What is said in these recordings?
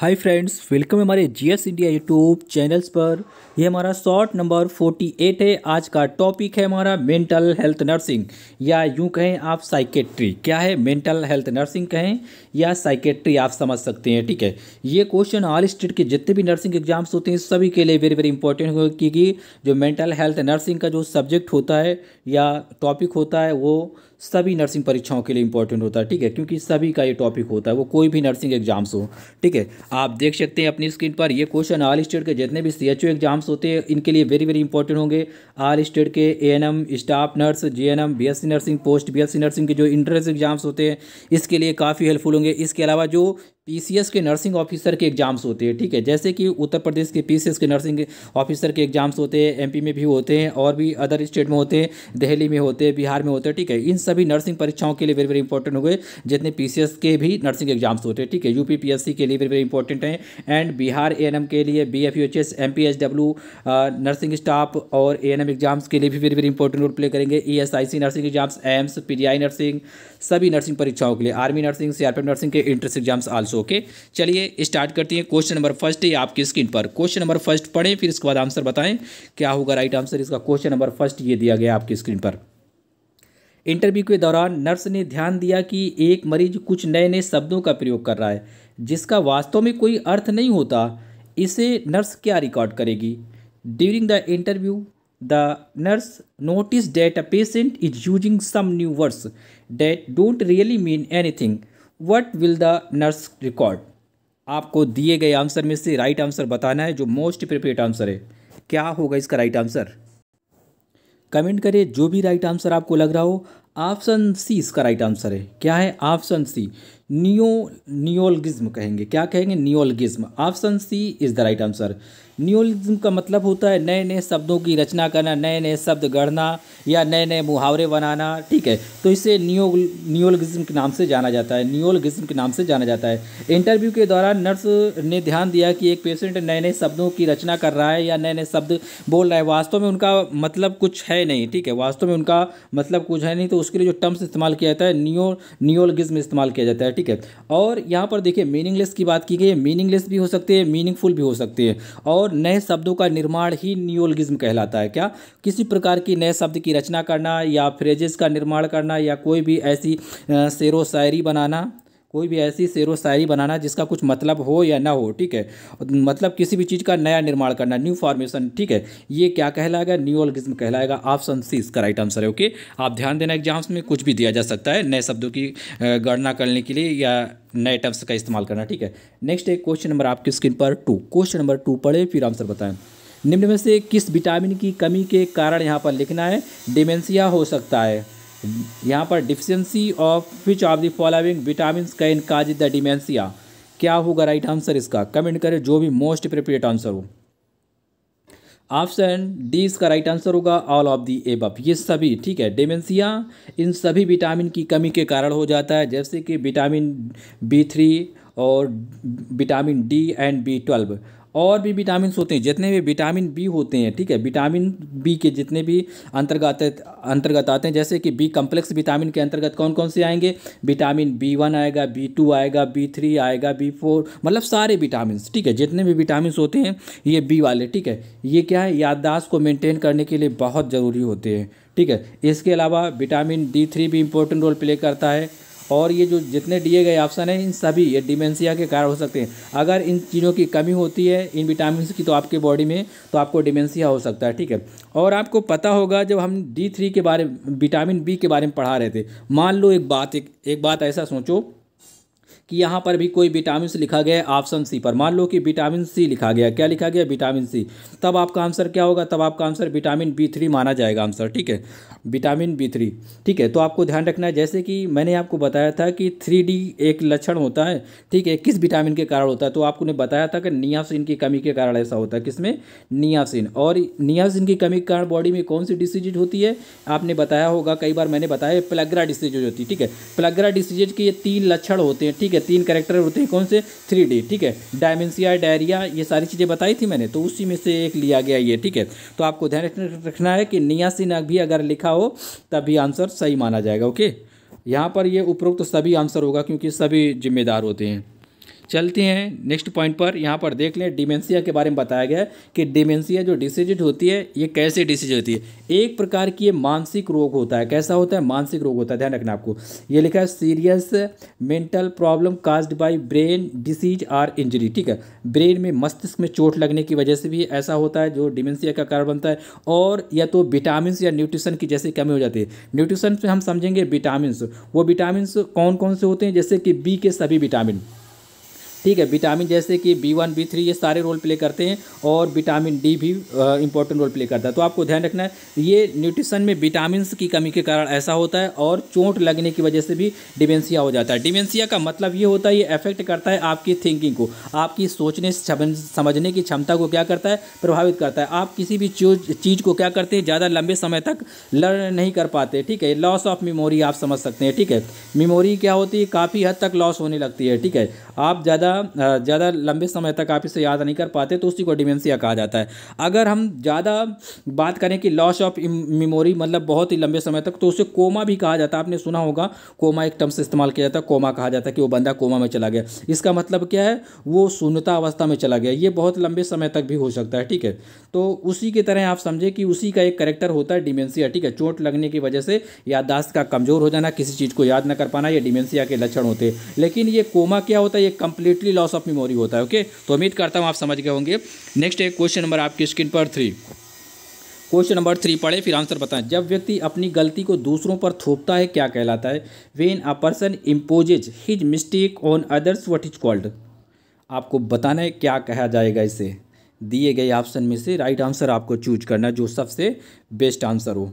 हाय friends welcome हमारे GS India YouTube channels पर यह हमारा शॉर्ट नंबर 48 है आज का टॉपिक है हमारा मेंटल हेल्थ नर्सिंग या यूं कहें आप साइकेट्री क्या है मेंटल हेल्थ नर्सिंग कहें या साइकेट्री आप समझ सकते हैं ठीक है ये क्वेश्चन ऑल स्टेट के जितने भी नर्सिंग एग्जाम्स होते हैं सभी के लिए वेरी वेरी इंपॉर्टेंट हो क्योंकि जो मेंटल हेल्थ नर्सिंग का जो सब्जेक्ट होता है या टॉपिक होता है वो सभी नर्सिंग परीक्षाओं के लिए इंपॉर्टेंट होता है ठीक है क्योंकि सभी का ये टॉपिक होता है वो कोई भी नर्सिंग एग्जाम्स हो ठीक है आप देख सकते हैं अपनी स्क्रीन पर ये क्वेश्चन आल स्टेट के जितने भी सी एग्जाम्स होते हैं इनके लिए वेरी वेरी इंपॉर्टेंट होंगे ऑल स्टेट के A staff nurse J N nursing post B nursing के जो इंट्रेंस एग्जाम्स होते हैं इसके लिए काफ़ी हेल्पफुल होंगे इसके अलावा जो पीसीएस के नर्सिंग ऑफिसर के एग्ज़ाम्स होते हैं ठीक है जैसे कि उत्तर प्रदेश के पीसीएस के नर्सिंग ऑफिसर के एग्ज़ाम्स होते हैं एमपी में भी होते हैं और भी अदर स्टेट में होते हैं दिल्ली में होते हैं बिहार में होते हैं ठीक है इन सभी नर्सिंग परीक्षाओं के लिए वेरी वेरी इंपॉर्टेंट हो गए जितने पी के भी नर्सिंग एग्ज़ाम्स होते हैं ठीक है यूपी के लिए वेरी वेरी इंपॉर्टेंट है एंड बिहार ए के लिए बी एफ नर्सिंग स्टाफ और ए एग्ज़ाम्स के लिए भी very very important role play करेंगे E nursing exams AIIMS P nursing सभी नर्सिंग परीक्षाओं के लिए आर्मी नर्सिंग सीआरपीएफ नर्सिंग के इंट्रेंस एग्जाम्स आल्सो ओके चलिए स्टार्ट करती हैं क्वेश्चन नंबर फर्स्ट ये आपकी स्क्रीन पर क्वेश्चन नंबर फर्स्ट पढ़ें फिर इसके बाद आंसर बताएं क्या होगा राइट आंसर इसका क्वेश्चन नंबर फर्स्ट ये दिया गया आपकी स्क्रीन पर इंटरव्यू के दौरान नर्स ने ध्यान दिया कि एक मरीज कुछ नए नए शब्दों का प्रयोग कर रहा है जिसका वास्तव में कोई अर्थ नहीं होता इसे नर्स क्या रिकॉर्ड करेगी during the interview the nurse noticed that a patient is using some new words that don't really mean anything what will the nurse record आपको दिए गए आंसर में से राइट आंसर बताना है जो मोस्ट प्रिपेयर आंसर है क्या होगा इसका राइट आंसर कमेंट करें जो भी राइट आंसर आपको लग रहा हो ऑप्शन सी इसका राइट आंसर है क्या है ऑप्शन सी नियो नियोलगिज्म कहेंगे क्या कहेंगे neologism option C is the right answer neologism का मतलब होता है नए नए शब्दों की रचना करना नए नए शब्द गढ़ना या नए नए मुहावरे बनाना ठीक है तो इसे न्यो न्यूलिज्म के नाम से जाना जाता है न्यूलिज्म के नाम से जाना जाता है इंटरव्यू के दौरान नर्स ने ध्यान दिया कि एक पेशेंट नए नए शब्दों की रचना कर रहा है या नए नए शब्द बोल रहा है वास्तव में उनका मतलब कुछ है नहीं ठीक है वास्तव में उनका मतलब कुछ है नहीं तो उसके लिए जो टर्म्स इस्तेमाल किया जाता है न्यो न्यूलिज्म इस्तेमाल किया जाता है ठीक है और यहाँ पर देखिए मीनिंगलेस की बात की गई है मीनिंगलेस भी हो सकते हैं मीनिंगफुल भी हो सकते हैं और और नए शब्दों का निर्माण ही नियोलगिज्म कहलाता है क्या किसी प्रकार की नए शब्द की रचना करना या फ्रेजेस का निर्माण करना या कोई भी ऐसी शेर शायरी बनाना कोई भी ऐसी शेर व शायरी बनाना जिसका कुछ मतलब हो या ना हो ठीक है मतलब किसी भी चीज़ का नया निर्माण करना न्यू फॉर्मेशन ठीक है ये क्या कहलाएगा न्यू ऑलगिज्म कहलाएगा ऑप्शन सी इसका राइट आंसर है ओके आप ध्यान देना एग्जाम्स में कुछ भी दिया जा सकता है नए शब्दों की गणना करने के लिए या नए टर्म्स का इस्तेमाल करना ठीक है नेक्स्ट एक क्वेश्चन नंबर आपकी स्क्रीन पर टू क्वेश्चन नंबर टू पढ़े फिर आंसर बताएं निम्न में से किस विटामिन की कमी के कारण यहाँ पर लिखना है डिमेंसिया हो सकता है यहाँ पर deficiency of which of the following vitamin can cause the dementia क्या होगा राइट आंसर इसका कमेंट करें जो भी मोस्ट अप्रोप्रिएट आंसर हो ऑप्शन डी इसका राइट आंसर होगा ऑल ऑफ दी एब ये सभी ठीक है डिमेंसिया इन सभी विटामिन की कमी के कारण हो जाता है जैसे कि विटामिन बी थ्री और vitamin D and B twelve और भी विटामिन होते हैं जितने भी विटामिन बी होते हैं ठीक है विटामिन बी के जितने भी अंतर्गत अंतर्गत आते हैं जैसे कि बी कम्प्लेक्स विटामिन के अंतर्गत कौन कौन से आएंगे विटामिन बी वन आएगा बी टू आएगा बी थ्री आएगा बी फोर मतलब सारे विटामिन ठीक है जितने भी विटामिन होते हैं ये बी वाले ठीक है ये क्या है याददाश्त को मेनटेन करने के लिए बहुत ज़रूरी होते हैं ठीक है इसके अलावा विटामिन डी थ्री भी इम्पोर्टेंट रोल प्ले करता है और ये जो जितने दिए गए ऑप्शन हैं इन सभी ये डिमेंशिया के कारण हो सकते हैं अगर इन चीज़ों की कमी होती है इन विटामिन की तो आपके बॉडी में तो आपको डिमेंशिया हो सकता है ठीक है और आपको पता होगा जब हम डी थ्री के बारे विटामिन बी के बारे में पढ़ा रहे थे मान लो एक बात एक, एक बात ऐसा सोचो कि यहाँ पर भी कोई विटामिन सी लिखा गया है ऑप्शन सी पर मान लो कि विटामिन सी लिखा गया क्या लिखा गया विटामिन सी तब आपका आंसर क्या होगा तब आपका आंसर विटामिन बी थ्री माना जाएगा आंसर ठीक है विटामिन बी थ्री ठीक है तो आपको ध्यान रखना है जैसे कि मैंने आपको बताया था कि थ्री डी एक लक्षण होता है ठीक है किस विटामिन के कारण होता है तो आपको बताया था कि नियासिन की कमी के कारण ऐसा होता है किसमें नियासिन और नियासिन की कमी के कारण बॉडी में कौन सी डिसीज होती है आपने बताया होगा कई बार मैंने बताया प्लेग्रा डिसीज होती है ठीक है प्लगरा डिसीज के ये तीन लक्षण होते हैं ठीक है है तीन करेक्टर होते हैं कौन से थ्री डी ठीक है डायमेंसिया डायरिया ये सारी चीज़ें बताई थी मैंने तो उसी में से एक लिया गया ये ठीक है तो आपको ध्यान रखना है कि नियासी नियासिन भी अगर लिखा हो तभी आंसर सही माना जाएगा ओके यहाँ पर ये उपरोक्त तो सभी आंसर होगा क्योंकि सभी जिम्मेदार होते हैं चलते हैं नेक्स्ट पॉइंट पर यहाँ पर देख लें डिमेंसिया के बारे में बताया गया है कि डिमेंसिया जो डिसीज होती है ये कैसे डिसीज होती है एक प्रकार की ये मानसिक रोग होता है कैसा होता है मानसिक रोग होता है ध्यान रखना आपको ये लिखा है serious mental problem caused by brain disease or injury ठीक है ब्रेन में मस्तिष्क में चोट लगने की वजह से भी ऐसा होता है जो डिमेंसिया का कारण बनता है और या तो विटामिन या न्यूट्रिशन की जैसे कमी हो जाती है न्यूट्रिशन से हम समझेंगे विटामिन वो विटामिन कौन कौन से होते हैं जैसे कि बी के सभी विटामिन ठीक है विटामिन जैसे कि बी वन बी थ्री ये सारे रोल प्ले करते हैं और विटामिन डी भी इंपॉर्टेंट रोल प्ले करता है तो आपको ध्यान रखना है ये न्यूट्रिशन में विटामिन की कमी के कारण ऐसा होता है और चोट लगने की वजह से भी डिमेंसिया हो जाता है डिमेंसिया का मतलब ये होता है ये अफेक्ट करता है आपकी थिंकिंग को आपकी सोचने समझने की क्षमता को क्या करता है प्रभावित करता है आप किसी भी चीज़ को क्या करते हैं ज़्यादा लंबे समय तक लर्न नहीं कर पाते ठीक है लॉस ऑफ मेमोरी आप समझ सकते हैं ठीक है मेमोरी क्या होती है काफ़ी हद तक लॉस होने लगती है ठीक है आप ज़्यादा ज़्यादा लंबे समय तक आप इसे याद नहीं कर पाते तो उसी को डिमेंसिया कहा जाता है अगर हम ज़्यादा बात करें कि लॉस ऑफ मेमोरी मतलब बहुत ही लंबे समय तक तो उसे कोमा भी कहा जाता है आपने सुना होगा कोमा एक टर्म से इस्तेमाल किया जाता है कोमा कहा जाता है कि वो बंदा कोमा में चला गया इसका मतलब क्या है वो शून्यता अवस्था में चला गया ये बहुत लंबे समय तक भी हो सकता है ठीक है तो उसी की तरह आप समझे कि उसी का एक करेक्टर होता है डिमेंसिया ठीक है चोट लगने की वजह से याददाश्त का कमज़ोर हो जाना किसी चीज़ को याद ना कर पाना ये डिमेंसिया के लक्षण होते हैं लेकिन ये कोमा क्या होता है ये complete deeply loss of memory होता है ओके तो उम्मीद करता हूँ आप समझ गए होंगे नेक्स्ट है क्वेश्चन नंबर आपकी स्क्रीन पर थ्री क्वेश्चन नंबर थ्री पढ़े फिर आंसर बताएं जब व्यक्ति अपनी गलती को दूसरों पर थोपता है क्या कहलाता है when a person imposes his mistake on others what is called आपको बताना है क्या कहा जाएगा इसे दिए गए ऑप्शन में से राइट right आंसर आपको चूज करना जो सबसे बेस्ट आंसर हो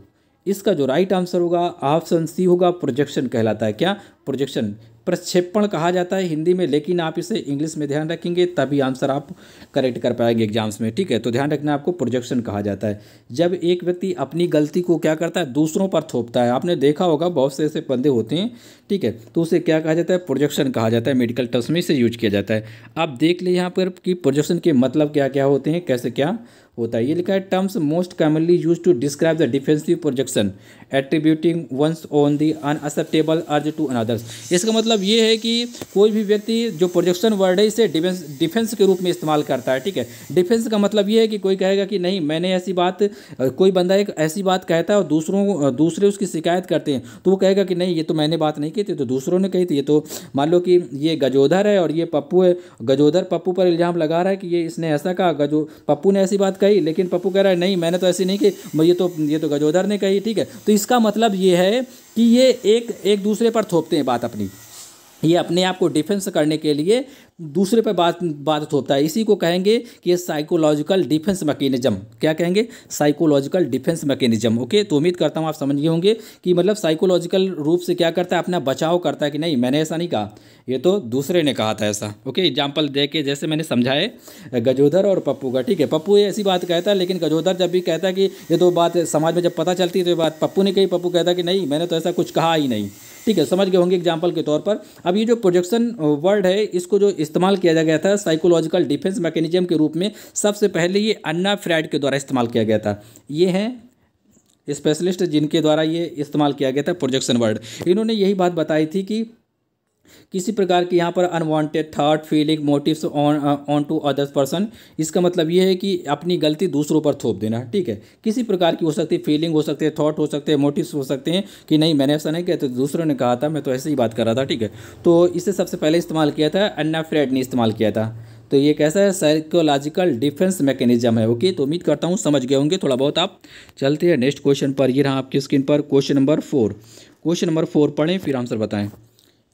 इसका जो राइट right आंसर होगा ऑप्शन सी होगा प्रोजेक्शन कहलाता है क्या प्रोजेक्शन प्रक्षेपण कहा जाता है हिंदी में लेकिन आप इसे इंग्लिश में ध्यान रखेंगे तभी आंसर आप करेक्ट कर पाएंगे एग्जाम्स में ठीक है तो ध्यान रखना आपको प्रोजेक्शन कहा जाता है जब एक व्यक्ति अपनी गलती को क्या करता है दूसरों पर थोपता है आपने देखा होगा बहुत से ऐसे बंदे होते हैं ठीक है तो उसे क्या कहा जाता है प्रोजेक्शन कहा जाता है मेडिकल टर्म्स में इसे यूज किया जाता है आप देख लें यहाँ पर कि प्रोजेक्शन के मतलब क्या क्या होते हैं कैसे क्या होता है ये लिखा है terms most commonly use to describe the defensive projection attributing ones on the unacceptable urge to another's इसका मतलब ये है कि कोई भी व्यक्ति जो प्रोजेक्शन वर्ड है इसे डिफेंस डिफेंस के रूप में इस्तेमाल करता है ठीक है डिफेंस का मतलब ये है कि कोई कहेगा कि नहीं मैंने ऐसी बात कोई बंदा एक ऐसी बात कहता है और दूसरों दूसरे उसकी शिकायत करते हैं तो वो कहेगा कि नहीं ये तो मैंने बात नहीं की थी तो दूसरों ने कही थी ये तो मान लो कि ये गजोधर है और ये पप्पू है गजोधर पप्पू पर इल्ज़ाम लगा रहा है कि ये इसने ऐसा कहा गजो पप्पू ने ऐसी बात कही लेकिन पप्पू कह रहा है नहीं मैंने तो ऐसी नहीं कही ये तो ये तो गजोधर ने कही ठीक है तो इसका मतलब ये है कि ये एक एक दूसरे पर थोपते हैं बात अपनी ये अपने आप को डिफेंस करने के लिए दूसरे पर बात बात होता है इसी को कहेंगे कि ये साइकोलॉजिकल डिफेंस मैकेनिज्म क्या कहेंगे साइकोलॉजिकल डिफेंस मैकेनिज्म ओके तो उम्मीद करता हूँ आप समझ गए होंगे कि मतलब साइकोलॉजिकल रूप से क्या करता है अपना बचाव करता है कि नहीं मैंने ऐसा नहीं कहा ये तो दूसरे ने कहा था ऐसा ओके एग्जाम्पल दे के जैसे मैंने समझाए गजोधर और पप्पू का ठीक है पप्पू ये ऐसी बात कहता है लेकिन गजोधर जब भी कहता है कि ये तो बात समाज में जब पता चलती है तो ये बात पप्पू ने कही पप्पू कहता कि नहीं मैंने तो ऐसा कुछ कहा ही नहीं ठीक है समझ गए होंगे एग्जाम्पल के तौर पर अब ये जो प्रोजेक्शन वर्ड है इसको जो इस्तेमाल किया गया था साइकोलॉजिकल डिफेंस मैकेनिज्म के रूप में सबसे पहले ये अन्ना फ्रैड के द्वारा इस्तेमाल किया गया था ये हैं स्पेशलिस्ट जिनके द्वारा ये इस्तेमाल किया गया था प्रोजेक्शन वर्ड इन्होंने यही बात बताई थी कि किसी प्रकार के यहाँ पर unwanted thought feeling motives on on to others person इसका मतलब ये है कि अपनी गलती दूसरों पर थोप देना ठीक है किसी प्रकार की हो सकती है फीलिंग हो सकती है थाट हो सकते हैं मोटिव्स हो सकते हैं कि नहीं मैंने ऐसा नहीं किया तो दूसरों ने कहा था मैं तो ऐसे ही बात कर रहा था ठीक है तो इसे सबसे पहले इस्तेमाल किया था अन्ना फ्रेड ने इस्तेमाल किया था तो ये कैसा है साइकोलॉजिकल डिफेंस मैकेनिज्म है ओके तो उम्मीद करता हूँ समझ गए होंगे थोड़ा बहुत आप चलते हैं नेक्स्ट क्वेश्चन पर ये रहा आपकी स्क्रीन पर question number four question number four पढ़ें फिर आंसर बताएं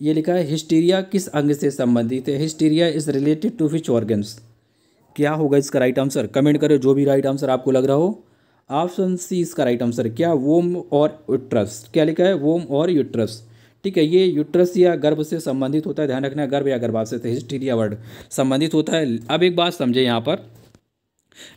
ये लिखा है हिस्टीरिया किस अंग से संबंधित है hysteria is related to which organs क्या होगा इसका राइट आंसर कमेंट करें जो भी राइट आंसर आपको लग रहा हो ऑप्शन सी इसका राइट आंसर क्या वोम और यूट्रस क्या लिखा है वोम और यूट्रस ठीक है ये यूट्रस या गर्भ से संबंधित होता है ध्यान रखना गर्भ या गर्भाशय से हिस्टीरिया वर्ड संबंधित होता है अब एक बात समझे यहाँ पर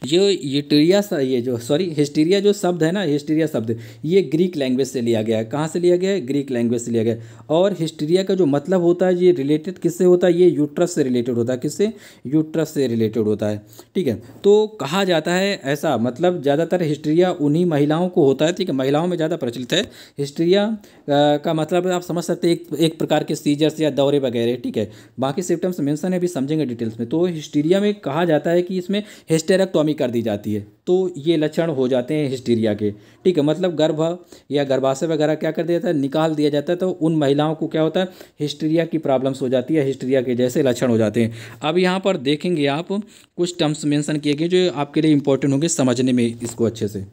ये यूटीरिया ये जो सॉरी हिस्टीरिया जो शब्द है ना हिस्टीरिया शब्द ये ग्रीक लैंग्वेज से लिया गया है कहाँ से लिया गया है ग्रीक लैंग्वेज से लिया गया है और हिस्टीरिया का जो मतलब होता है ये रिलेटेड किससे होता है ये यूट्रस से रिलेटेड होता है किससे यूट्रस से रिलेटेड होता है ठीक है तो कहा जाता है ऐसा मतलब ज़्यादातर हिस्टीरिया उन्हीं महिलाओं को होता है ठीक है महिलाओं में ज़्यादा प्रचलित है हिस्टीरिया का मतलब आप समझ सकते हैं एक एक प्रकार के सीजर्स या दौरे वगैरह ठीक है बाकी सिम्टम्स मैंसन है भी समझेंगे डिटेल्स में तो हिस्टीरिया में कहा जाता है कि इसमें हिस्टेरा पेरेक्टोमी कर दी जाती है तो ये लक्षण हो जाते हैं हिस्टीरिया के ठीक है मतलब गर्भ या गर्भाशय वगैरह क्या कर दिया जाता है निकाल दिया जाता है तो उन महिलाओं को क्या होता है हिस्टीरिया की प्रॉब्लम्स हो जाती है हिस्टीरिया के जैसे लक्षण हो जाते हैं अब यहाँ पर देखेंगे आप कुछ टर्म्स मेंशन किए गए जो आपके लिए इंपॉर्टेंट होंगे समझने में इसको अच्छे से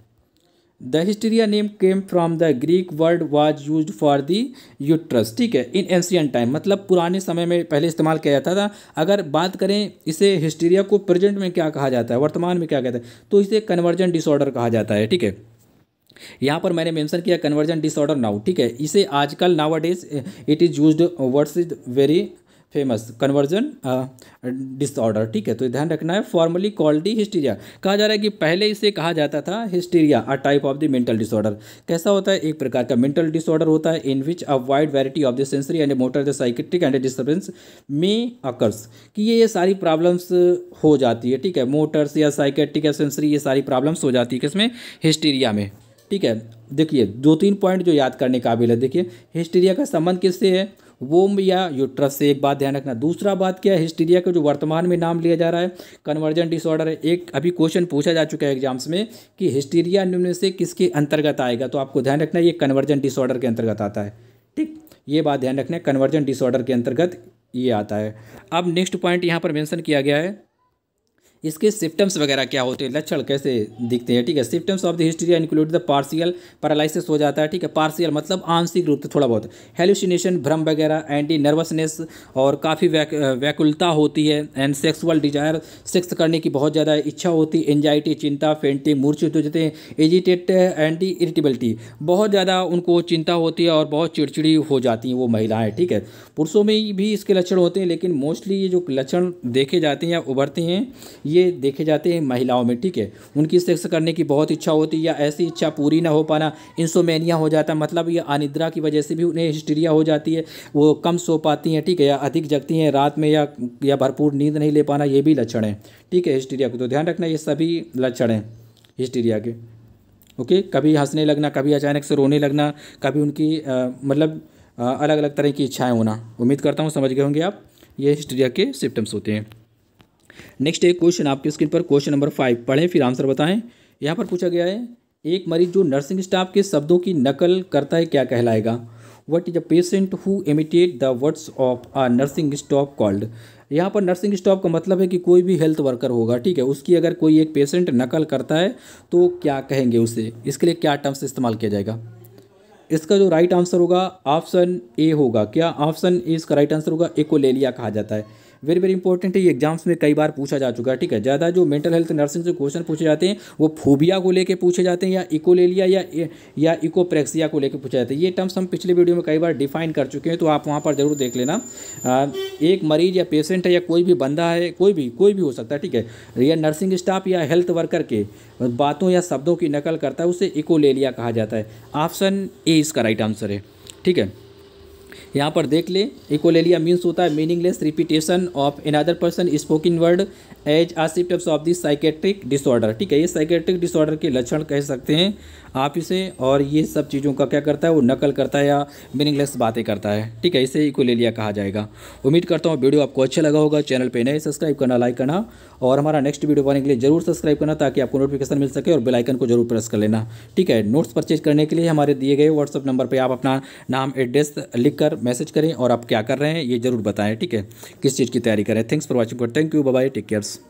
the hysteria name came from the Greek word was use for the uterus ठीक है इन एंशियन टाइम मतलब पुराने समय में पहले इस्तेमाल किया जाता था अगर बात करें इसे हिस्टीरिया को प्रेजेंट में क्या कहा जाता है वर्तमान में क्या कहते हैं तो इसे कन्वर्जन डिसऑर्डर कहा जाता है ठीक है यहाँ पर मैंने मेंशन किया कन्वर्जन डिसऑर्डर नाउ ठीक है इसे आजकल nowadays it is use words is very famous conversion disorder ठीक है तो ध्यान रखना है फॉर्मली कॉल्ड दी हिस्टीरिया कहा जा रहा है कि पहले इसे कहा जाता था hysteria a type of the mental disorder कैसा होता है एक प्रकार का मेंटल डिसऑर्डर होता है in which a wide variety of the sensory and motor the psychiatric and disturbance may occurs कि ये ये सारी प्रॉब्लम्स हो जाती है ठीक है मोटर्स या साइकेट्रिक या सेंसरी ये सारी प्रॉब्लम्स हो जाती है किसमें हिस्टीरिया में ठीक है देखिए दो तीन पॉइंट जो याद करने काबिल है देखिए हिस्टीरिया का संबंध किससे है वो या यूट्रस से एक बात ध्यान रखना दूसरा बात क्या है हिस्टीरिया का जो वर्तमान में नाम लिया जा रहा है कन्वर्जन डिसऑर्डर है एक अभी क्वेश्चन पूछा जा चुका है एग्जाम्स में कि हिस्टीरिया निम्न से किसके अंतर्गत आएगा तो आपको ध्यान रखना ये कन्वर्जन डिसऑर्डर के अंतर्गत आता है ठीक ये बात ध्यान रखना है कन्वर्जन डिसऑर्डर के अंतर्गत ये आता है अब नेक्स्ट पॉइंट यहाँ पर मेंशन किया गया है इसके सिम्टम्स वगैरह क्या होते हैं लक्षण कैसे दिखते हैं ठीक है symptoms of the history include the partial paralysis हो जाता है ठीक है पार्सियल मतलब आंशिक रूप से थोड़ा बहुत हेलुसिनेशन भ्रम वगैरह एंटी नर्वसनेस और काफ़ी व्याकुलता होती है एंड सेक्सुअल डिजायर सेक्स करने की बहुत ज़्यादा इच्छा होती है एंजाइटी चिंता फेंटिंग मूर्छित हो जाते हैं एजिटेट एंटी इरिटेबिलिटी बहुत ज़्यादा उनको चिंता होती है और बहुत चिड़चिड़ी हो जाती हैं वो महिलाएँ ठीक है पुरुषों में भी इसके लक्षण होते हैं लेकिन मोस्टली ये जो लक्षण देखे जाते हैं या उभरते हैं ये देखे जाते हैं महिलाओं में ठीक है उनकी सेक्स करने की बहुत इच्छा होती है या ऐसी इच्छा पूरी ना हो पाना इंसोमेनिया हो जाता मतलब ये अनिद्रा की वजह से भी उन्हें हिस्टीरिया हो जाती है वो कम सो पाती हैं ठीक है या अधिक जगती हैं रात में या या भरपूर नींद नहीं ले पाना ये भी लक्षण है ठीक है हिस्टीरिया को तो ध्यान रखना ये सभी लक्षण हैं हिस्टीरिया के ओके कभी हंसने लगना कभी अचानक से रोने लगना कभी उनकी मतलब अलग अलग तरह की इच्छाएँ होना उम्मीद करता हूँ समझ गए होंगे आप ये हिस्टीरिया के सिम्टम्स होते हैं नेक्स्ट एक क्वेश्चन आपकी स्क्रीन पर क्वेश्चन नंबर फाइव पढ़ें फिर आंसर बताएं यहाँ पर पूछा गया है एक मरीज जो नर्सिंग स्टाफ के शब्दों की नकल करता है क्या कहलाएगा what is a patient who imitate the words of a nursing staff called यहाँ पर नर्सिंग स्टॉप का मतलब है कि कोई भी हेल्थ वर्कर होगा ठीक है उसकी अगर कोई एक पेशेंट नकल करता है तो क्या कहेंगे उसे इसके लिए क्या टर्म्स इस्तेमाल किया जाएगा इसका जो राइट आंसर होगा ऑप्शन ए होगा क्या ऑप्शन ए इसका राइट आंसर होगा ए को ले लिया कहा जाता है वेरी वेरी इंपॉर्टेंट है ये एग्जाम्स में कई बार पूछा जा चुका है ठीक है ज़्यादा जो मेंटल हेल्थ नर्सिंग से क्वेश्चन पूछे जाते हैं वो फोबिया को लेकर पूछे जाते हैं या इकोलेलिया या या इकोप्रेक्सिया को लेकर पूछे जाते हैं ये टर्म्स हम पिछले वीडियो में कई बार डिफाइन कर चुके हैं तो आप वहाँ पर ज़रूर देख लेना एक मरीज या पेशेंट है या कोई भी बंदा है कोई भी कोई भी हो सकता है ठीक है या नर्सिंग स्टाफ या हेल्थ वर्कर के बातों या शब्दों की नकल करता है उसे इकोलेलिया कहा जाता है ऑप्शन ए इसका राइट आंसर है ठीक है यहाँ पर देख ले इकोलेलिया मीन्स होता है meaningless repetition of another person spoken word as are of the psychiatric disorder ठीक है ये साइकेट्रिक डिसऑर्डर के लक्षण कह सकते हैं आप इसे और ये सब चीज़ों का क्या करता है वो नकल करता है या मीनिंगलेस बातें करता है ठीक है इसे लिया कहा जाएगा उम्मीद करता हूँ वीडियो आपको अच्छा लगा होगा चैनल पर नए सब्सक्राइब करना लाइक करना और हमारा नेक्स्ट वीडियो पाने के लिए जरूर सब्सक्राइब करना ताकि आपको नोटिफिकेशन मिल सके और बेलाइकन को जरूर प्रेस कर लेना ठीक है नोट्स परचेज करने के लिए हमारे दिए गए व्हाट्सअप नंबर पर आप अपना नाम एड्रेस लिख कर मैसेज करें और आप क्या कर रहे हैं ये जरूर बताएं ठीक है किस चीज़ की तैयारी करें thanks for watching thank you bye take cares